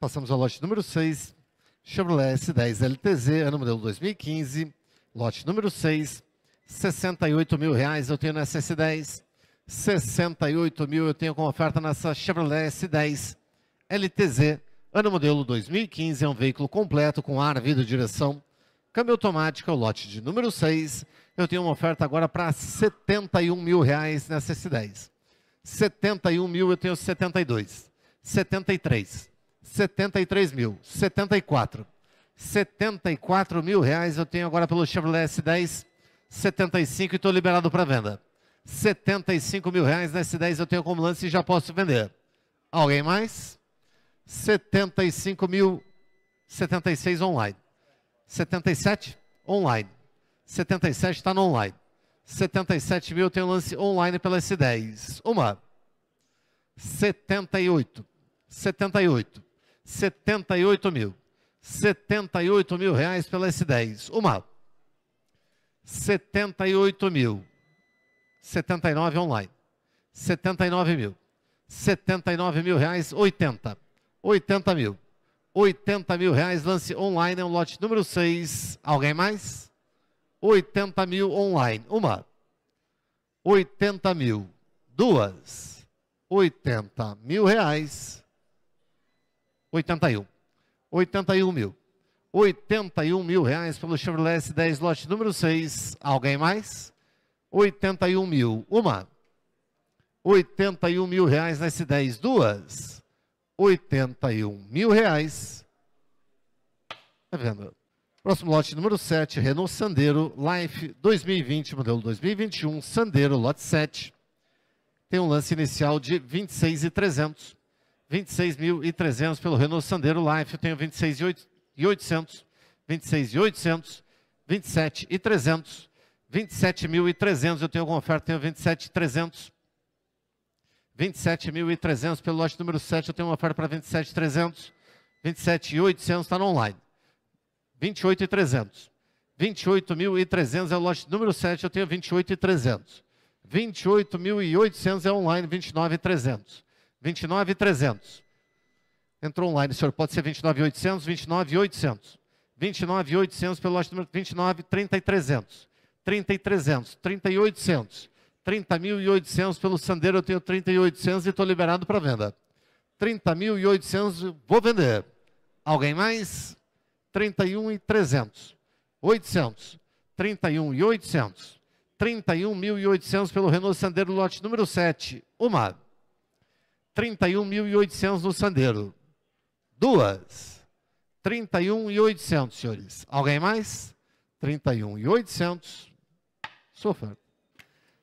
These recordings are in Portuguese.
Passamos ao lote número 6, Chevrolet S10 LTZ, ano modelo 2015, lote número 6, 68 mil reais eu tenho nessa S10, 68 mil eu tenho com oferta nessa Chevrolet S10 LTZ, ano modelo 2015, é um veículo completo com ar, vidro, direção, câmbio automático, é lote de número 6, eu tenho uma oferta agora para 71 mil reais nessa S10, 71 mil eu tenho 72, 73, 73 mil, 74. 74 mil reais eu tenho agora pelo Chevrolet S10, 75 e estou liberado para venda. 75 mil reais na S10 eu tenho como lance e já posso vender. Alguém mais? 75 mil, 76 online. 77 online. 77 está no online. 77 mil eu tenho lance online pela S10. Uma. 78. 78. 78 mil. 78 mil reais pela S10. Uma. 78 mil. 79 online. 79 mil. 79 mil reais, 80. 80 mil. 80 mil reais, lance online, é um lote número 6. Alguém mais? 80 mil online. Uma. 80 mil. Duas. 80 mil reais. 81. 81 mil. 81 mil reais pelo Chevrolet S10, lote número 6. Alguém mais? 81 mil. Uma. 81 mil reais na S10. Duas. 81 mil reais. Tá vendo? Próximo lote número 7, Renault Sandero Life 2020, modelo 2021, Sandero, lote 7. Tem um lance inicial de 26 e 26.300 pelo Renault Sandero Life, eu tenho 26.800, 26.800, 27.300, 27.300, eu tenho alguma oferta, tenho 27.300. 27.300 pelo lote número 7, eu tenho uma oferta para 27.300. 27.800 está no online. 28.300. 28.300 é o lote número 7, eu tenho 28.300. 28.800 é online, 29.300. 29,300. Entrou online, senhor, pode ser 29,800, 29,800. 29,800 pelo lote número 29, 30,300. 30,300, 30,800. 30.800 pelo Sandeiro, eu tenho 30.800 e estou liberado para venda. 30.800, vou vender. Alguém mais? 31.300. 800. 31.800. 31.800 pelo Renault Sandero, lote número 7. Uma. 31.800 no Sandeiro. Duas. 31.800, senhores. Alguém mais? 31.800. Sofa.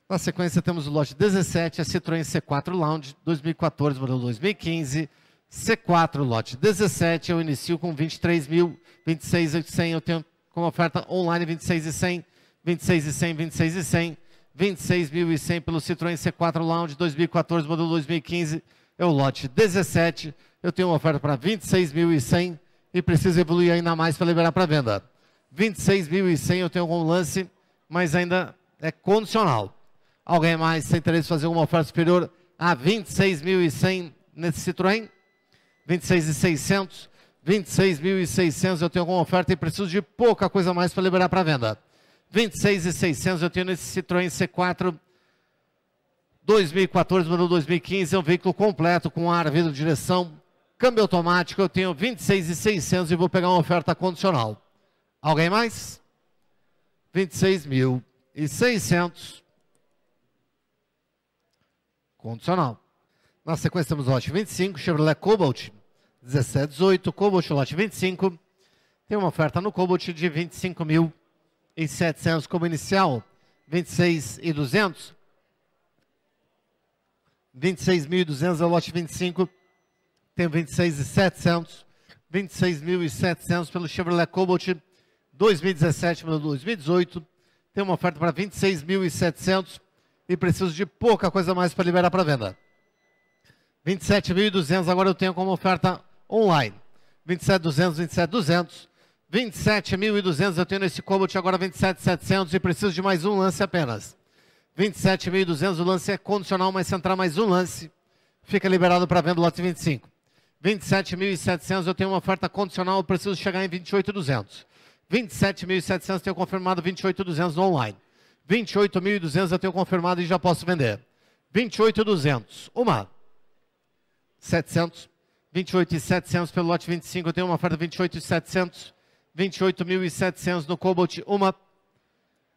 Na sequência temos o lote 17, a Citroën C4 Lounge, 2014, modelo 2015. C4, lote 17, eu inicio com 23 mil, e eu tenho como oferta online 26.100, e 26.100. e e 26.100 pelo Citroën C4 Lounge 2014, modelo 2015, é o lote 17. Eu tenho uma oferta para 26.100 e preciso evoluir ainda mais para liberar para venda. 26.100 eu tenho algum lance, mas ainda é condicional. Alguém mais tem interesse em fazer uma oferta superior a 26.100 nesse Citroën? 26.600? 26.600 eu tenho alguma oferta e preciso de pouca coisa mais para liberar para venda. 26.600 eu tenho nesse Citroën C4 2014, modelo 2015, é um veículo completo com ar, vidro, direção, câmbio automático. Eu tenho 26,600 e vou pegar uma oferta condicional. Alguém mais? 26.600. Condicional. Na sequência temos o lote 25, Chevrolet Cobalt 1718, Cobalt lote 25. Tem uma oferta no Cobalt de 25.700 como inicial, 26.200. 26.200 é o lote 25, tem 26.700, 26.700 pelo Chevrolet Cobalt 2017 para 2018, tem uma oferta para 26.700 e preciso de pouca coisa mais para liberar para venda. 27.200 agora eu tenho como oferta online. 27.200, 27.200, 27.200 eu tenho nesse Cobalt agora 27.700 e preciso de mais um lance apenas. 27.200, o lance é condicional, mas se entrar mais um lance, fica liberado para venda o lote 25. 27.700, eu tenho uma oferta condicional, eu preciso chegar em 28.200. 27.700, tenho confirmado 28.200 no online. 28.200 eu tenho confirmado e já posso vender. 28.200, uma. 700. 28.700 pelo lote 25, eu tenho uma oferta 28.700. 28.700 no Cobalt, uma.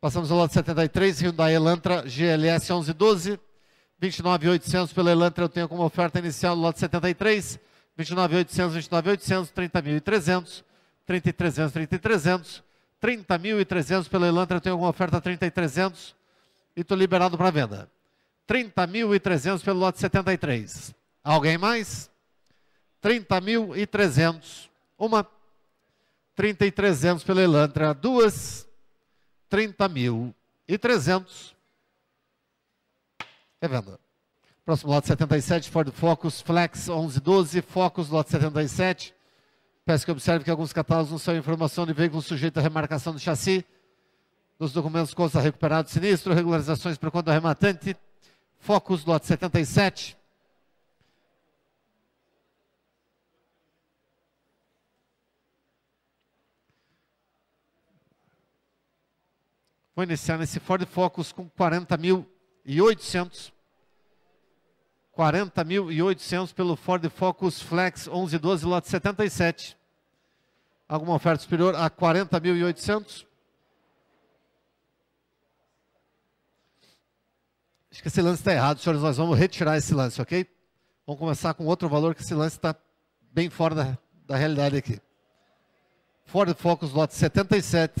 Passamos ao lote 73, Hyundai Elantra GLS 1112, 29.800 pela Elantra eu tenho como oferta inicial o lote 73, 29.800, 29.800, 30.300, 30.300, 30.300, 30.300 pela Elantra eu tenho como oferta 30.300 e estou liberado para venda. 30.300 pelo lote 73. Alguém mais? 30.300, uma. 30.300 pela Elantra, duas. 30.300. mil e É venda. Próximo lote 77, Ford Focus, Flex 1112, Focus, lote 77. Peço que observe que alguns catálogos não são informação de veículo sujeito à remarcação do chassi. Nos documentos consta recuperado sinistro, regularizações por conta do arrematante. Focus, lote 77. Vou iniciar nesse Ford Focus com 40.800. 40.800 pelo Ford Focus Flex 1112, lote 77. Alguma oferta superior a 40.800? Acho que esse lance está errado, senhores. Nós vamos retirar esse lance, ok? Vamos começar com outro valor, que esse lance está bem fora da, da realidade aqui. Ford Focus, lote 77,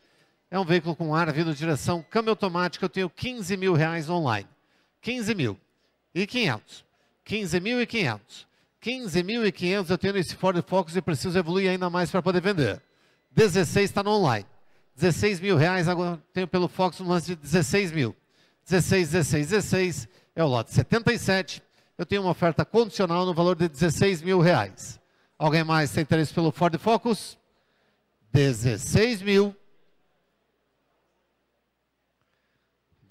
é um veículo com ar vindo direção câmbio automático, eu tenho 15 mil reais online. 15 mil e 500. 15 mil e 500. 15 mil e 500 eu tenho nesse Ford Focus e preciso evoluir ainda mais para poder vender. 16 está no online. 16 mil reais agora tenho pelo Focus um lance de 16 mil. 16, 16, 16 é o lote 77. Eu tenho uma oferta condicional no valor de 16 mil reais. Alguém mais tem interesse pelo Ford Focus? 16 mil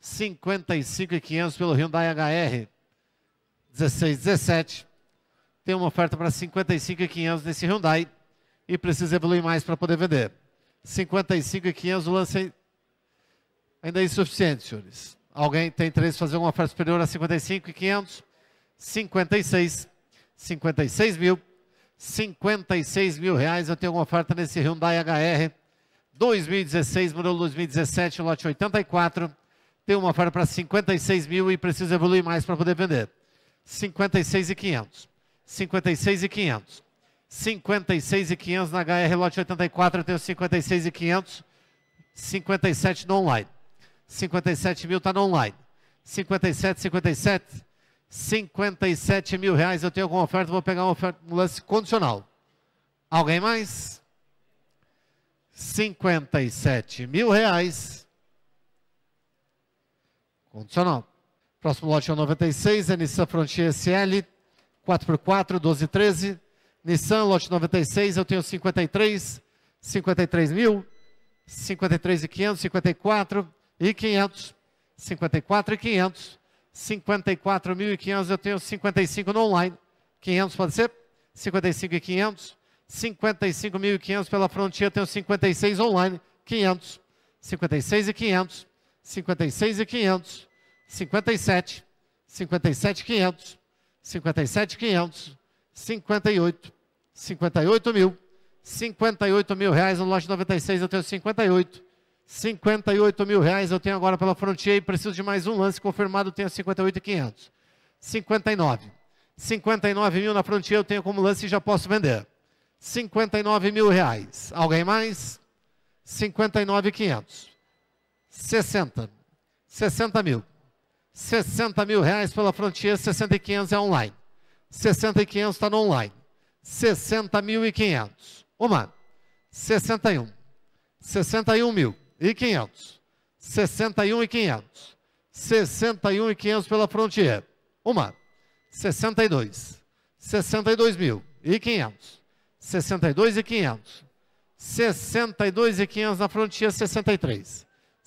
55 e 500 pelo Hyundai HR. 16, 17. Tem uma oferta para 55 e 500 nesse Hyundai e precisa evoluir mais para poder vender. 55 e 500 o lance ainda é insuficiente, senhores. Alguém tem interesse fazer uma oferta superior a 55 e 500? 56, 56 mil, 56 mil reais. Eu tenho uma oferta nesse Hyundai HR 2016, modelo 2017, lote 84 tem uma oferta para 56 mil e precisa evoluir mais para poder vender. 56 e 500. 56 e 500. 56 e 500 na HR Lote 84, eu tenho 56 e 500. 57 no online. 57 mil está no online. 57, 57. 57 mil reais eu tenho alguma oferta, vou pegar uma oferta, um lance condicional. Alguém mais? 57 mil reais Condicional. Próximo lote é o 96, é Nissan Frontier SL, 4x4, 12 13. Nissan, lote 96, eu tenho 53, 53 mil, 53 e 500, 54 e 500, 54 e 500, 54 mil e 500, eu tenho 55 no online, 500 pode ser? 55 e 500, 55 mil e 500 pela Frontier, eu tenho 56 online, 500, 56 e 500, 56 e 500, 57, 57 500, 57 500, 58, 58 mil, 58 mil reais no lote 96 eu tenho 58, 58 mil reais eu tenho agora pela frontier e preciso de mais um lance confirmado, eu tenho 58 e 500, 59, 59 mil na frontier eu tenho como lance e já posso vender, 59 mil reais, alguém mais? 59 500. 60. 60 mil. 60 mil reais pela Frontier, 6500 é online. 60500 está no online. 60.500. Uma. 61. 61 mil e 500. 61 e 500. 61 e 500 pela Frontier. Uma. 62. 62 mil e 500. 62 e 500. 62 e 500 na Frontier, 63.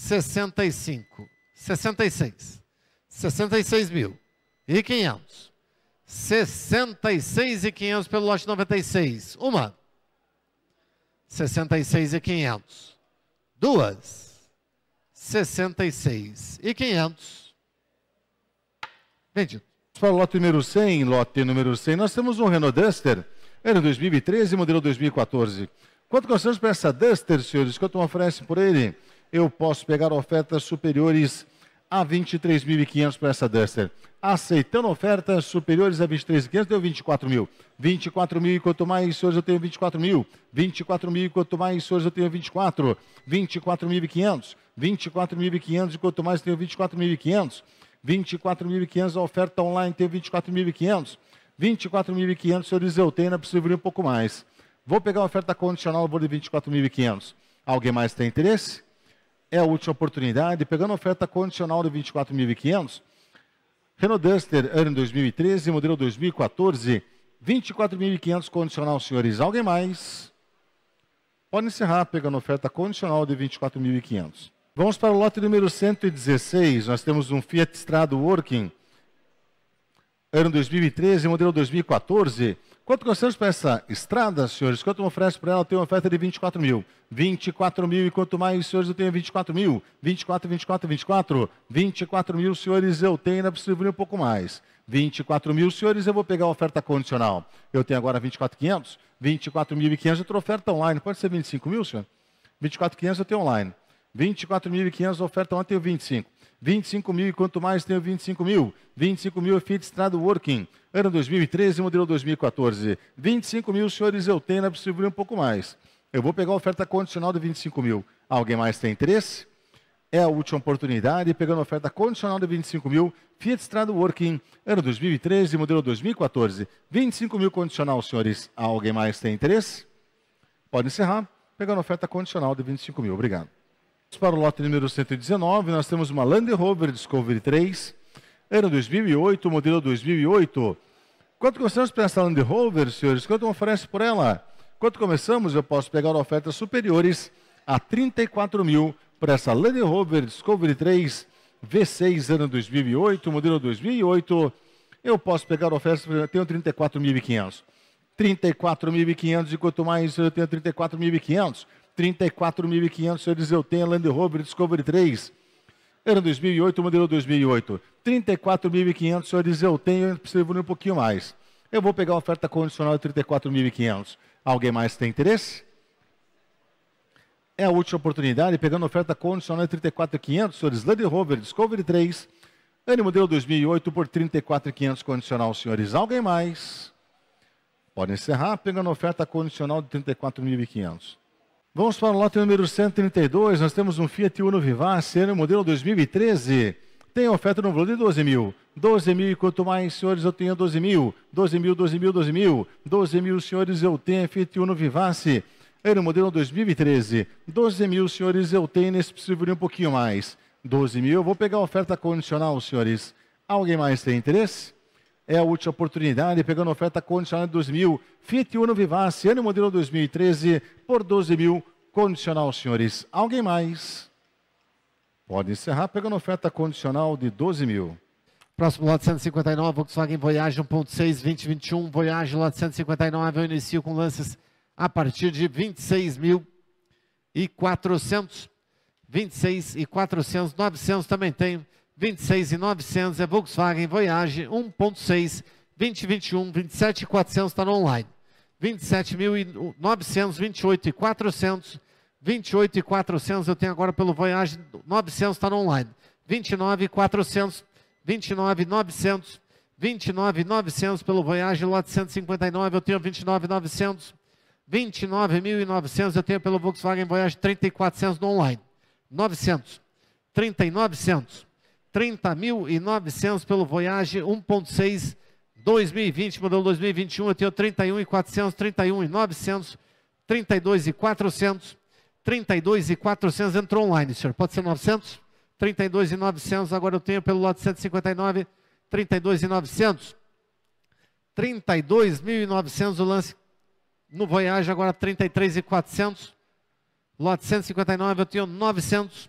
65, 66, 66 mil e 500, 66 e 500 pelo lote 96, uma, 66 e 500, duas, 66 e 500, vendido. Para o lote número 100, lote número 100, nós temos um Renault Duster, Era 2013, modelo 2014. Quanto gostamos para essa Duster, senhores? Quanto uma oferece por ele? eu posso pegar ofertas superiores a 23.500 para essa Duster. Aceitando ofertas superiores a 23.500, deu 24 mil. 24 mil e quanto mais senhores eu tenho 24 mil. 24 mil e quanto mais senhores eu tenho 24. 24.500. 24.500 e quanto mais tenho 24.500. 24.500 a oferta online tem 24.500. 24.500 senhores eu tenho, não é preciso vir um pouco mais. Vou pegar a oferta condicional, vou de 24.500. Alguém mais tem interesse? é a última oportunidade, pegando a oferta condicional de 24.500, Renault Duster, ano 2013, modelo 2014, 24.500 condicional, senhores. Alguém mais? Pode encerrar pegando oferta condicional de 24.500. Vamos para o lote número 116. Nós temos um Fiat Strada Working, ano 2013, modelo 2014, Quanto gostamos para essa estrada, senhores? Quanto me oferece para ela? Eu tenho uma oferta de 24 mil. 24 mil, e quanto mais, senhores, eu tenho 24 mil. 24, 24, 24. 24 mil, senhores, eu tenho, ainda preciso um pouco mais. 24 mil, senhores, eu vou pegar a oferta condicional. Eu tenho agora 24,500. 24.500 eu tenho oferta online. Pode ser 25 mil, senhor? 24,500 eu tenho online. 24.500 oferta ontem eu 25. 25 mil e quanto mais tenho 25 mil. 25 mil é Fiat Strada Working, ano 2013, modelo 2014. 25 mil, senhores, eu tenho, não é possível um pouco mais. Eu vou pegar a oferta condicional de 25 mil. Alguém mais tem interesse? É a última oportunidade, pegando a oferta condicional de 25 mil, Fiat Strada Working, ano 2013, modelo 2014. 25 mil condicional, senhores. Alguém mais tem interesse? Pode encerrar, pegando a oferta condicional de 25 mil. Obrigado. Para o lote número 119, nós temos uma Land Rover Discovery 3, ano 2008, modelo 2008. Quanto começamos para essa Land Rover, senhores? Quanto oferece por ela? Quanto começamos, eu posso pegar ofertas superiores a 34 mil para essa Land Rover Discovery 3 V6, ano 2008, modelo 2008. Eu posso pegar ofertas, eu tenho 34.500. 34.500 e quanto mais eu tenho 34.500. 34.500, senhores, eu tenho a Land Rover Discovery 3. Era 2008, modelo 2008. 34.500, senhores, eu tenho, eu preciso evoluir um pouquinho mais. Eu vou pegar a oferta condicional de 34.500. Alguém mais tem interesse? É a última oportunidade, pegando a oferta condicional de 34.500, senhores, Land Rover Discovery 3. Ano modelo 2008 por 34.500 condicional, senhores. Alguém mais? Pode encerrar, pegando a oferta condicional de 34.500. Vamos para o lote número 132. Nós temos um Fiat Uno Vivace, ano modelo 2013. Tem oferta no valor de 12 mil. 12 mil e quanto mais, senhores, eu tenho 12 mil. 12 mil, 12 mil, 12 mil. 12 mil, senhores, eu tenho Fiat Uno Vivace. Ano modelo 2013. 12 mil, senhores, eu tenho nesse possível um pouquinho mais. 12 mil, eu vou pegar a oferta condicional, senhores. Alguém mais tem interesse? é a última oportunidade, pegando oferta condicional de 2000, Fiat Uno Vivace, ano modelo 2013, por 12 mil, condicional, senhores. Alguém mais? Pode encerrar, pegando oferta condicional de 12 mil. Próximo lote 159, Volkswagen Voyage 1.6 2021, Voyage lote 159, eu inicio com lances a partir de 26 mil e 400, 26 e 400, 900 também tenho. 26,900 é Volkswagen Voyage 1.6, 2021, 27,400 está no online. 27.900, 28,400, 28,400 eu tenho agora pelo Voyage, 900 está no online. 29,400, 29,900, 29,900 pelo Voyage, lote 159 eu tenho 29,900. 29.900 eu tenho pelo Volkswagen Voyage 3.400 no online. 900. 3.900. 30.900 pelo Voyage 1.6 2020, modelo 2021, eu tenho 31.400, 31.900, 32.400. 31 entrou online, senhor. Pode ser 900? 32.900. agora eu tenho pelo lote 159, 32.900. 32.900 o lance no Voyage, agora 33.400. Lote 159 eu tenho 900.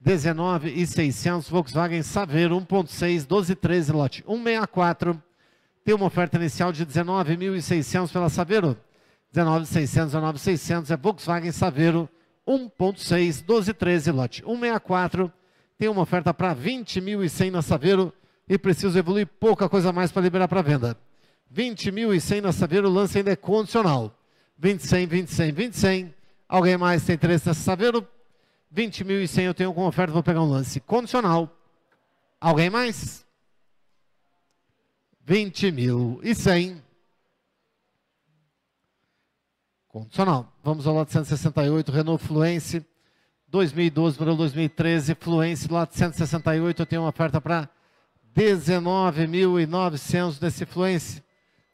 19 e 600, Volkswagen Saveiro 1.6, 1213, lote 164. Tem uma oferta inicial de 19.600 pela Saveiro. 19.600, 19.600 é Volkswagen Saveiro 1.6, 1213, lote 164. Tem uma oferta para 20.100 na Saveiro e preciso evoluir pouca coisa mais para liberar para venda. 20.100 na Saveiro, o lance ainda é condicional. 20, 100, 20, Alguém mais tem interesse nessa Saveiro? 20 mil e 100 eu tenho com oferta, vou pegar um lance. Condicional. Alguém mais? 20 mil e 100. Condicional. Vamos ao lote 168, Renault Fluence. 2012 para 2013, Fluence, lote 168. Eu tenho uma oferta para 19.900 desse Fluence.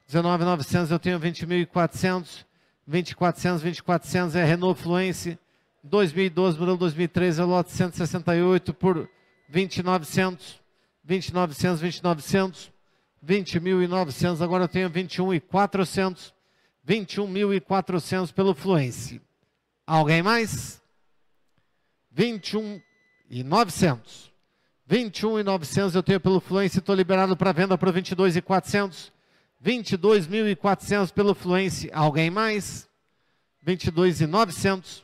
19.900, eu tenho 20.400. 2400, 2400 é Renault Fluence. 2012, modelo 2013, é lote 168 por 2900, 2900, 2900, 20.900, agora eu tenho 21.400, 21.400 pelo Fluence. Alguém mais? 21.900. 21.900 eu tenho pelo Fluence, estou liberado para venda para 22.400. 22.400 pelo Fluence. Alguém mais? 22.900.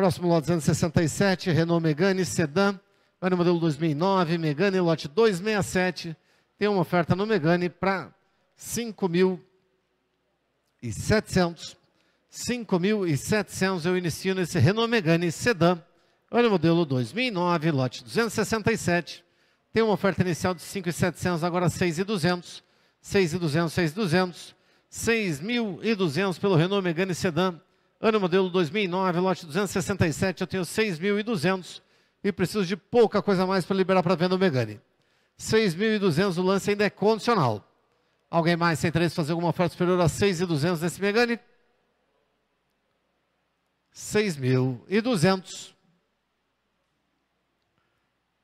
Próximo lote 267, Renault Megane Sedan, o modelo 2009, Megane lote 267. Tem uma oferta no Megane para 5.700. 5.700 eu inicio nesse Renault Megane Sedan, o modelo 2009, lote 267. Tem uma oferta inicial de 5.700, agora 6.200. 6.200, 6.200. 6.200 pelo Renault Megane Sedan Ano modelo 2009, lote 267, eu tenho 6.200 e preciso de pouca coisa mais para liberar para venda o Megane. 6.200 o lance ainda é condicional. Alguém mais sem interesse fazer alguma oferta superior a 6.200 nesse Megane? 6.200.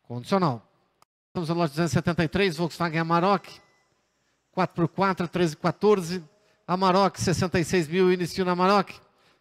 Condicional. Estamos no lote 273, Volkswagen Amarok. 4x4, 13 14, Amarok, 66 mil, início na Amarok.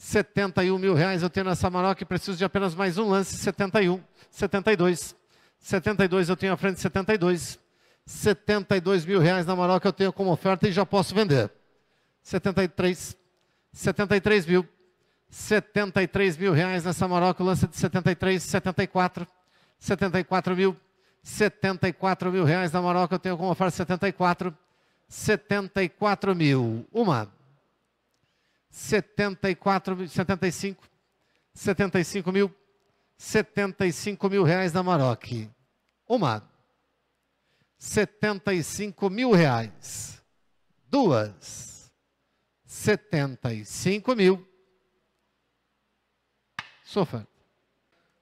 71 mil reais eu tenho nessa manoca e preciso de apenas mais um lance, 71, 72. 72 eu tenho à frente, 72. 72 mil reais na manoca eu tenho como oferta e já posso vender. 73, 73 mil. 73 mil reais nessa manoca, o lance de 73, 74. 74 mil. 74 mil reais na manoca eu tenho como oferta, 74. 74 mil. Uma, 74, 75, 75 mil, 75 mil reais da Maroc. Uma, 75 mil reais. Duas, 75 mil. Sofa.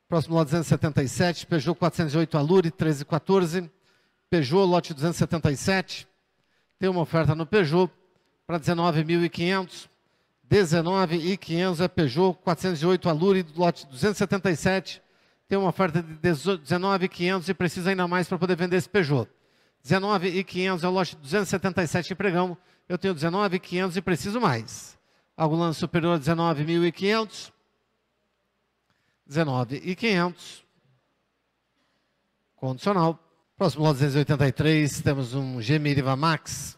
Próximo lote 277, Peugeot 408 Alure 1314, Peugeot lote 277. Tem uma oferta no Peugeot para 19.500 19 e 500 é Peugeot 408 Alure do lote 277. Tem uma oferta de 19,500 e precisa ainda mais para poder vender esse Peugeot. 19,500 é o lote 277 em Pregão. Eu tenho 19,500 e preciso mais. Algo lance superior a 19.500. 19,500. Condicional. Próximo lote 283, temos um Gemiriva Max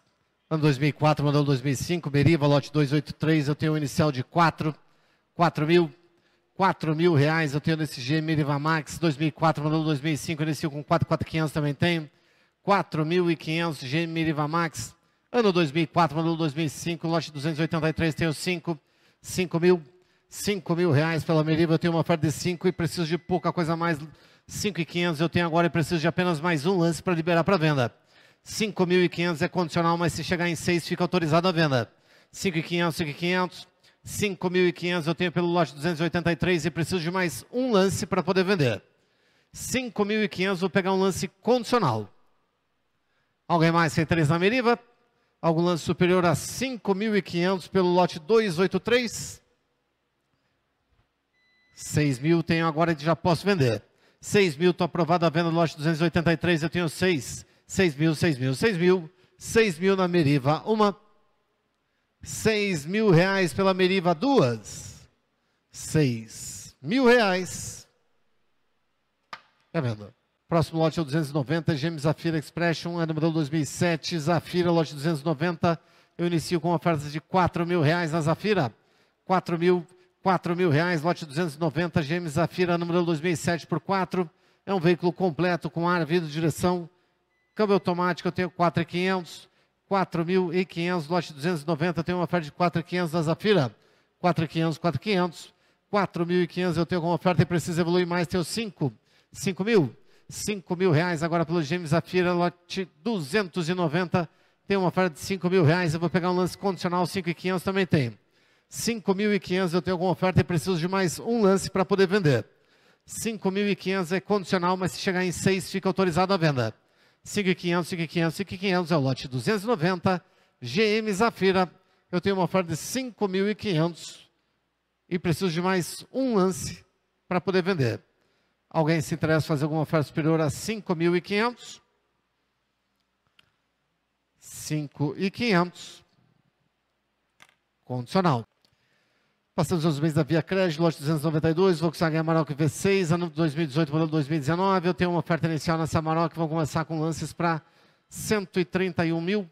Ano 2004, modelo 2005, Meriva lote 283, eu tenho um inicial de 4, 4 mil, 4 mil reais, eu tenho nesse G Meriva Max, 2004, modelo 2005, inicio com 4.500 também tenho, 4.500 G Meriva Max, ano 2004, modelo 2005, lote 283, tenho 5, 5 mil, 5 mil reais pela Meriva, eu tenho uma oferta de 5 e preciso de pouca coisa mais, 5.500 eu tenho agora e preciso de apenas mais um lance para liberar para venda. 5.500 é condicional, mas se chegar em 6 fica autorizado a venda. 5.500, 5.500, 5.500 eu tenho pelo lote 283 e preciso de mais um lance para poder vender. 5.500 vou pegar um lance condicional. Alguém mais tem três na meriva? Algum lance superior a 5.500 pelo lote 283? 6.000 mil tenho agora e já posso vender. 6.000 mil, estou aprovado a venda do lote 283, eu tenho 6.000. 6 mil, 6 mil, 6 mil, 6 mil na Meriva, uma. 6 mil reais pela Meriva, duas. 6 mil reais. Tá vendo? Próximo lote é o 290, Gêmeos Zafira Expression, é número 2007, Zafira, lote 290. Eu inicio com uma oferta de 4 mil reais na Zafira. 4 mil, 4 mil reais, lote 290, Gêmeos Zafira, número 2007 por 4. É um veículo completo com ar, vidro, direção Câmbio automático eu tenho 4,500. 4.500, lote 290, eu tenho uma oferta de 4.500 na Zafira. 4.500, 4.500. 4.500 eu tenho como oferta e preciso evoluir mais, tenho 5. 5 mil. 5 mil reais agora pelo GM Zafira, lote 290. tenho uma oferta de 5 mil reais, eu vou pegar um lance condicional, 5.500 também tem. 5.500 eu tenho alguma oferta e preciso de mais um lance para poder vender. 5.500 é condicional, mas se chegar em 6 fica autorizado a venda. SIG 500, SIG 500, SIG 500 é o lote 290. GM Zafira, eu tenho uma oferta de 5.500 e preciso de mais um lance para poder vender. Alguém se interessa em fazer alguma oferta superior a 5.500? 5.500. Condicional. Passamos aos meses da Via Crédito, lote 292, Volkswagen Amarok V6, ano 2018, modelo 2019. Eu tenho uma oferta inicial nessa Amarok, vamos começar com lances para 131 mil,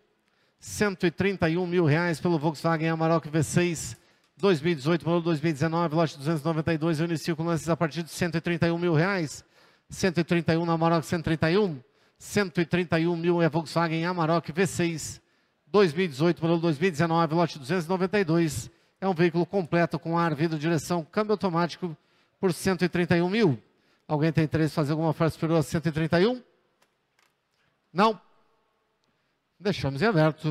131 mil reais pelo Volkswagen Amarok V6, 2018, modelo 2019, lote 292. Eu inicio com lances a partir de 131 mil reais, 131 na Amarok 131, 131 mil é Volkswagen Amarok V6, 2018, modelo 2019, lote 292 é um veículo completo com ar, vidro, direção, câmbio automático por 131 mil. Alguém tem interesse em fazer alguma oferta superior a 131? Não? Deixamos em aberto.